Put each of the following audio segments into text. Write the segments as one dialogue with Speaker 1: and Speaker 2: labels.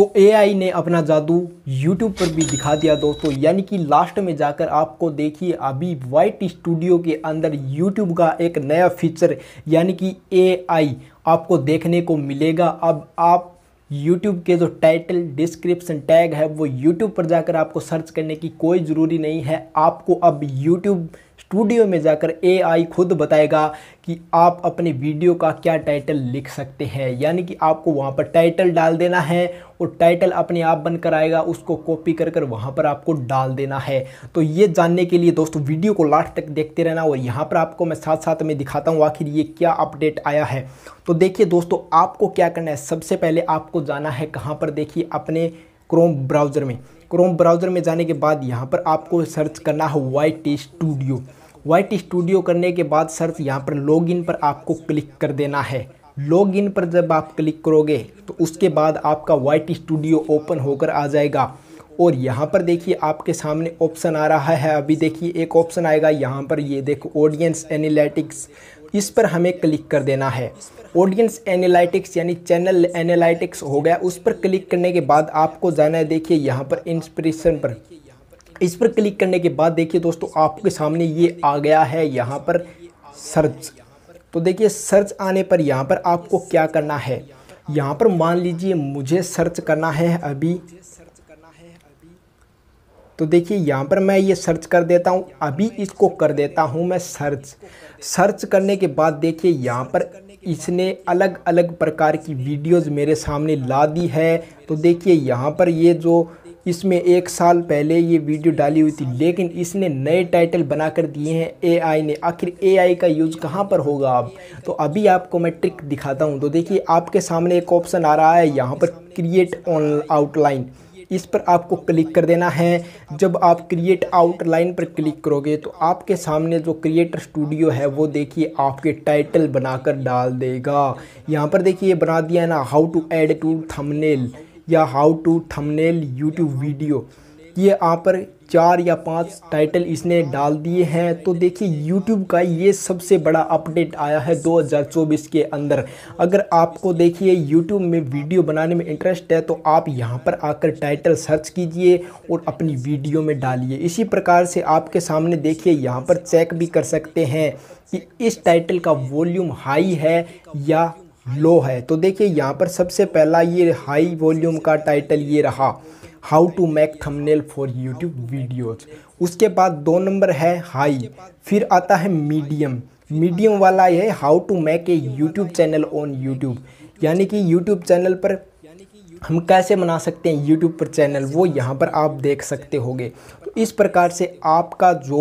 Speaker 1: तो एआई ने अपना जादू यूट्यूब पर भी दिखा दिया दोस्तों यानी कि लास्ट में जाकर आपको देखिए अभी वाइट स्टूडियो के अंदर यूट्यूब का एक नया फीचर यानी कि एआई आपको देखने को मिलेगा अब आप YouTube के जो टाइटल डिस्क्रिप्शन टैग है वो YouTube पर जाकर आपको सर्च करने की कोई ज़रूरी नहीं है आपको अब YouTube स्टूडियो में जाकर एआई खुद बताएगा कि आप अपने वीडियो का क्या टाइटल लिख सकते हैं यानी कि आपको वहाँ पर टाइटल डाल देना है और टाइटल अपने आप बनकर आएगा उसको कॉपी कर कर वहाँ पर आपको डाल देना है तो ये जानने के लिए दोस्तों वीडियो को लास्ट तक देखते रहना और यहाँ पर आपको मैं साथ साथ में दिखाता हूँ आखिर ये क्या अपडेट आया है तो देखिए दोस्तों आपको क्या करना है सबसे पहले आपको जाना है कहाँ पर देखिए अपने क्रोम ब्राउज़र में क्रोम ब्राउज़र में जाने के बाद यहाँ पर आपको सर्च करना है वाइट स्टूडियो वाइट स्टूडियो करने के बाद सर्च यहाँ पर लॉगिन पर आपको क्लिक कर देना है लॉगिन पर जब आप क्लिक करोगे तो उसके बाद आपका वाइट स्टूडियो ओपन होकर आ जाएगा और यहाँ पर देखिए आपके सामने ऑप्शन आ रहा है अभी देखिए एक ऑप्शन आएगा यहाँ पर ये देखो ऑडियंस एनालिटिक्स इस पर हमें क्लिक कर देना है ऑडियंस एनालिटिक्स यानी चैनल एनालिटिक्स हो गया उस पर क्लिक करने के बाद आपको जाना है देखिए यहाँ पर इंस्पिरेशन पर इस पर क्लिक करने के बाद देखिए दोस्तों आपके सामने ये आ गया है यहाँ पर सर्च तो देखिए सर्च आने पर यहाँ पर आपको क्या करना है यहाँ पर मान लीजिए मुझे सर्च करना है अभी तो देखिए यहाँ पर मैं ये सर्च कर देता हूँ अभी इसको कर देता हूँ मैं सर्च सर्च करने के बाद देखिए यहाँ पर इसने अलग अलग प्रकार की वीडियोस मेरे सामने ला दी है तो देखिए यहाँ पर ये जो इसमें एक साल पहले ये वीडियो डाली हुई थी लेकिन इसने नए टाइटल बना कर दिए हैं एआई ने आखिर एआई का यूज़ कहाँ पर होगा अब तो अभी आपको मैं ट्रिक दिखाता हूँ तो देखिए आपके सामने एक ऑप्शन आ रहा है यहाँ पर क्रिएट ऑन आउटलाइन इस पर आपको क्लिक कर देना है जब आप क्रिएट आउटलाइन पर क्लिक करोगे तो आपके सामने जो क्रिएटर स्टूडियो है वो देखिए आपके टाइटल बनाकर डाल देगा यहाँ पर देखिए बना दिया है ना how to add to thumbnail या how to thumbnail YouTube video ये यहाँ पर चार या पांच टाइटल इसने डाल दिए हैं तो देखिए यूट्यूब का ये सबसे बड़ा अपडेट आया है 2024 के अंदर अगर आपको देखिए यूट्यूब में वीडियो बनाने में इंटरेस्ट है तो आप यहाँ पर आकर टाइटल सर्च कीजिए और अपनी वीडियो में डालिए इसी प्रकार से आपके सामने देखिए यहाँ पर चेक भी कर सकते हैं कि इस टाइटल का वॉल्यूम हाई है या लो है तो देखिए यहाँ पर सबसे पहला ये हाई वॉल्यूम का टाइटल ये रहा how to make thumbnail for YouTube videos उसके बाद दो नंबर है हाई फिर आता है मीडियम मीडियम वाला है how to make a YouTube channel on YouTube यानी कि यूट्यूब चैनल पर हम कैसे बना सकते हैं यूट्यूब पर चैनल वो यहाँ पर आप देख सकते होंगे इस प्रकार से आपका जो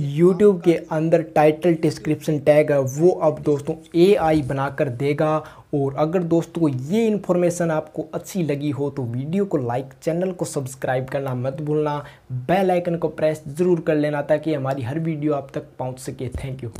Speaker 1: YouTube के अंदर टाइटल डिस्क्रिप्शन टैग है वो अब दोस्तों AI बनाकर देगा और अगर दोस्तों ये इन्फॉर्मेशन आपको अच्छी लगी हो तो वीडियो को लाइक चैनल को सब्सक्राइब करना मत भूलना बेल आइकन को प्रेस ज़रूर कर लेना ताकि हमारी हर वीडियो आप तक पहुंच सके थैंक यू